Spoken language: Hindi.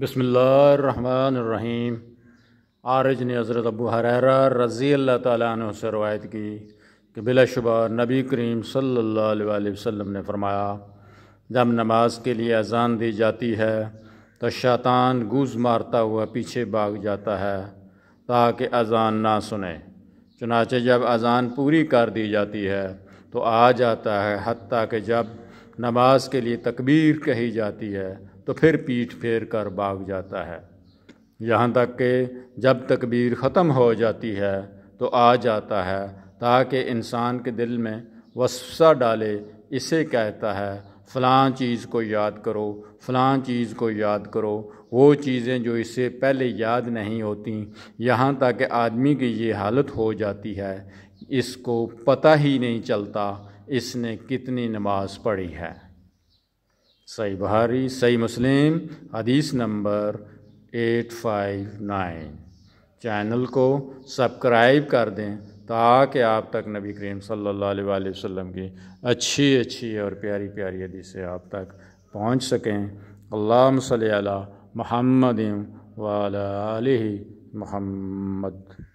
बसमीम आरज ने हज़रत अबू हर रज़ी अल्लाह ताली से रवायत की कि बिलाशुबा नबी करीम सल्ला वसम ने फरमाया जब नमाज के लिए अजान दी जाती है तो शैतान गूज मारता हुआ पीछे भाग जाता है ताकि अजान ना सुने चुनाचे जब अजान पूरी कर दी जाती है तो आ जाता है हती कि जब नमाज के लिए तकबीर कही जाती है तो फिर पीठ फेर कर भाग जाता है यहाँ तक कि जब तकबीर ख़त्म हो जाती है तो आ जाता है ताकि इंसान के दिल में वसा डाले इसे कहता है फ़लाँ चीज़ को याद करो फ़लाँ चीज़ को याद करो वो चीज़ें जो इससे पहले याद नहीं होती यहाँ तक कि आदमी की ये हालत हो जाती है इसको पता ही नहीं चलता इसने कितनी नमाज़ पढ़ी है सही बहारी सही मुस्लिम हदीस नंबर 859 चैनल को सब्सक्राइब कर दें ताकि आप तक नबी करीम सल्लल्लाहु अलैहि वसल्लम की अच्छी अच्छी और प्यारी प्यारी हदीसें आप तक पहुंच सकें अल्लाह सल महमद वाल महम्मद